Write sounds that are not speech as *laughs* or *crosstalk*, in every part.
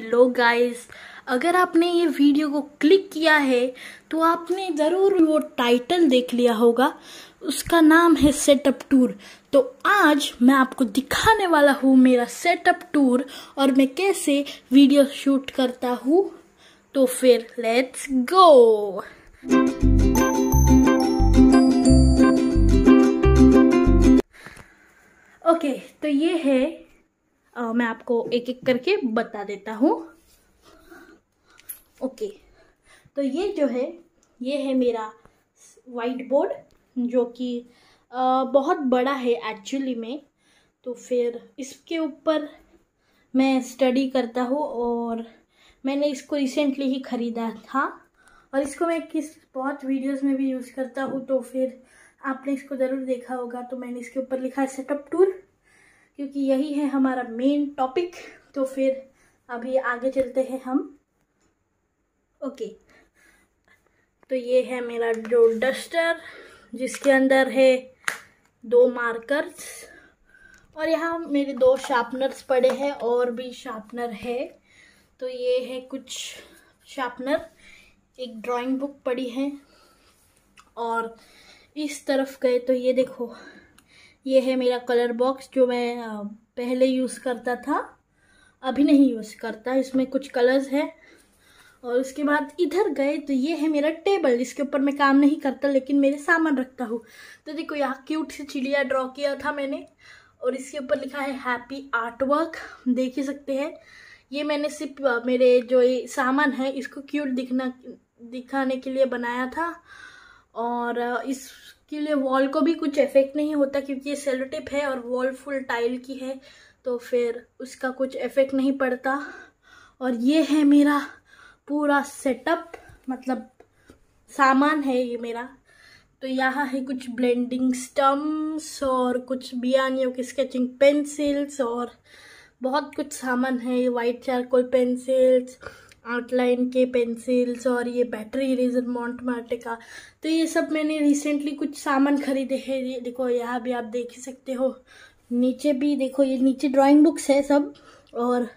hello guys अगर आपने ये वीडियो को क्लिक किया है तो आपने ज़रूर वो टाइटल देख लिया होगा उसका नाम है सेटअप टूर तो आज मैं आपको दिखाने वाला हूँ मेरा सेटअप टूर और मैं कैसे वीडियो शूट करता हूँ तो फिर लेट्स गो ओके okay, तो ये है मैं आपको एक एक करके बता देता हूँ ओके तो ये जो है ये है मेरा वाइट बोर्ड जो कि बहुत बड़ा है एक्चुअली में तो फिर इसके ऊपर मैं स्टडी करता हूँ और मैंने इसको रिसेंटली ही ख़रीदा था और इसको मैं किस बहुत वीडियोस में भी यूज़ करता हूँ तो फिर आपने इसको ज़रूर देखा होगा तो मैंने इसके ऊपर लिखा है सेटअप टूल क्योंकि यही है हमारा मेन टॉपिक तो फिर अभी आगे चलते हैं हम ओके तो ये है मेरा जो डस्टर जिसके अंदर है दो मार्कर्स और यहाँ मेरे दो शार्पनर्स पड़े हैं और भी शार्पनर है तो ये है कुछ शार्पनर एक ड्राइंग बुक पड़ी है और इस तरफ गए तो ये देखो ये है मेरा कलर बॉक्स जो मैं पहले यूज़ करता था अभी नहीं यूज़ करता इसमें कुछ कलर्स है और उसके बाद इधर गए तो ये है मेरा टेबल इसके ऊपर मैं काम नहीं करता लेकिन मेरे सामान रखता हूँ तो देखो यहाँ क्यूट सी चिड़िया ड्रॉ किया था मैंने और इसके ऊपर लिखा है हैप्पी आर्ट वर्क देख ही सकते हैं ये मैंने सिर्फ मेरे जो ये सामान है इसको क्यूट दिखना दिखाने के लिए बनाया था और इस के लिए वॉल को भी कुछ इफेक्ट नहीं होता क्योंकि ये सेलो है और वॉल फुल टाइल की है तो फिर उसका कुछ इफेक्ट नहीं पड़ता और ये है मेरा पूरा सेटअप मतलब सामान है ये मेरा तो यहाँ है कुछ ब्लेंडिंग स्टम्स और कुछ बियानियों की स्केचिंग पेंसिल्स और बहुत कुछ सामान है वाइट चारकोल पेंसिल्स आउटलाइन के पेंसिल्स और ये बैटरी इरेजर मॉन्ट मार्टे का तो ये सब मैंने रिसेंटली कुछ सामान खरीदे हैं ये देखो यहाँ भी आप देख ही सकते हो नीचे भी देखो ये नीचे ड्राइंग बुक्स है सब और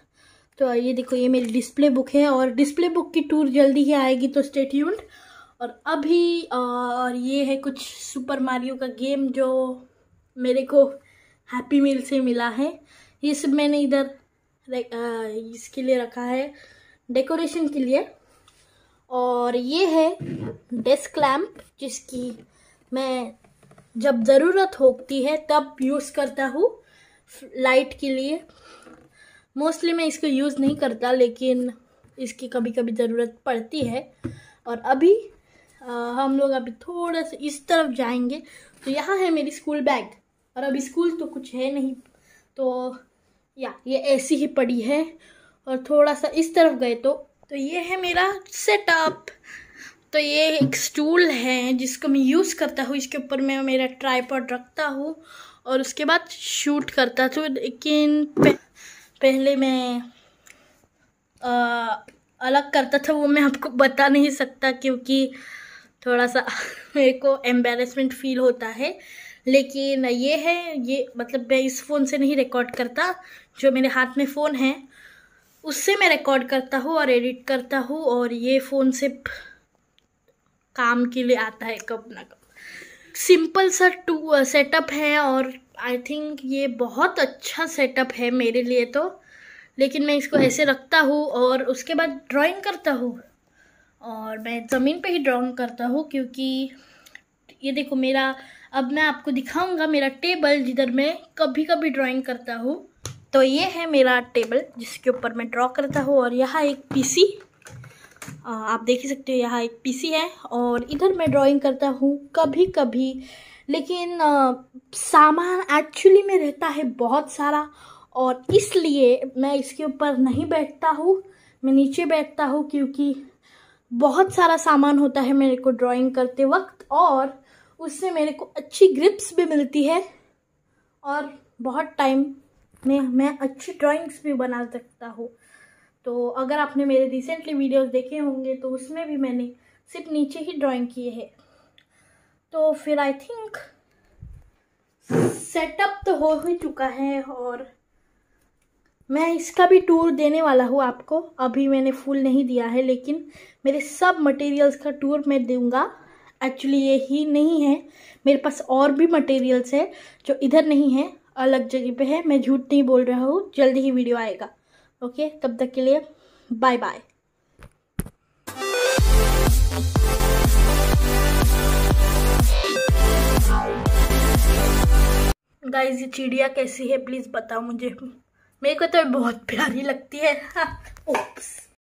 तो ये देखो ये मेरी डिस्प्ले बुक है और डिस्प्ले बुक की टूर जल्दी ही आएगी तो स्टेट्यून्ड और अभी और ये है कुछ सुपर मारियो का गेम जो मेरे को हैप्पी मील से मिला है ये सब मैंने इधर इसके लिए रखा है डेकोरेशन के लिए और ये है डेस्क लैम्प जिसकी मैं जब ज़रूरत होती है तब यूज़ करता हूँ लाइट के लिए मोस्टली मैं इसको यूज़ नहीं करता लेकिन इसकी कभी कभी ज़रूरत पड़ती है और अभी आ, हम लोग अभी थोड़ा सा इस तरफ जाएंगे तो यहाँ है मेरी स्कूल बैग और अभी स्कूल तो कुछ है नहीं तो या ये ऐसी ही पड़ी है और थोड़ा सा इस तरफ गए तो तो ये है मेरा सेटअप तो ये एक स्टूल है जिसको मैं यूज़ करता हूँ इसके ऊपर मैं मेरा ट्राईपॉड रखता हूँ और उसके बाद शूट करता था लेकिन पहले मैं आ, अलग करता था वो मैं आपको बता नहीं सकता क्योंकि थोड़ा सा *laughs* मेरे को एम्बेरसमेंट फील होता है लेकिन ये है ये मतलब मैं इस फ़ोन से नहीं रिकॉर्ड करता जो मेरे हाथ में फ़ोन है उससे मैं रिकॉर्ड करता हूँ और एडिट करता हूँ और ये फ़ोन सिर्फ काम के लिए आता है कब ना कब सिंपल सा टू सेटअप uh, है और आई थिंक ये बहुत अच्छा सेटअप है मेरे लिए तो लेकिन मैं इसको ऐसे रखता हूँ और उसके बाद ड्राइंग करता हूँ और मैं ज़मीन पे ही ड्राइंग करता हूँ क्योंकि ये देखो मेरा अब मैं आपको दिखाऊंगा मेरा टेबल जिधर मैं कभी कभी ड्राइंग करता हूँ तो ये है मेरा टेबल जिसके ऊपर मैं ड्रॉ करता हूँ और यहाँ एक पीसी आप देख ही सकते हो यहाँ एक पीसी है और इधर मैं ड्राइंग करता हूँ कभी कभी लेकिन सामान एक्चुअली में रहता है बहुत सारा और इसलिए मैं इसके ऊपर नहीं बैठता हूँ मैं नीचे बैठता हूँ क्योंकि बहुत सारा सामान होता है मेरे को ड्राइंग करते वक्त और उससे मेरे को अच्छी ग्रिप्स भी मिलती है और बहुत टाइम में मैं अच्छी ड्राइंग्स भी बना सकता हूँ तो अगर आपने मेरे रिसेंटली वीडियोस देखे होंगे तो उसमें भी मैंने सिर्फ नीचे ही ड्राइंग किए हैं तो फिर आई थिंक सेटअप तो हो ही चुका है और मैं इसका भी टूर देने वाला हूँ आपको अभी मैंने फुल नहीं दिया है लेकिन मेरे सब मटेरियल्स का टूर मैं दूंगा एक्चुअली ये ही नहीं है मेरे पास और भी मटेरियल्स है जो इधर नहीं है अलग जगह पे है मैं झूठ नहीं बोल रहा हूँ जल्दी ही वीडियो आएगा ओके तब तक के लिए बाय बाय गाइज ये चिड़िया कैसी है प्लीज़ बताओ मुझे मेरे को तो बहुत प्यारी लगती है *laughs* ओप्स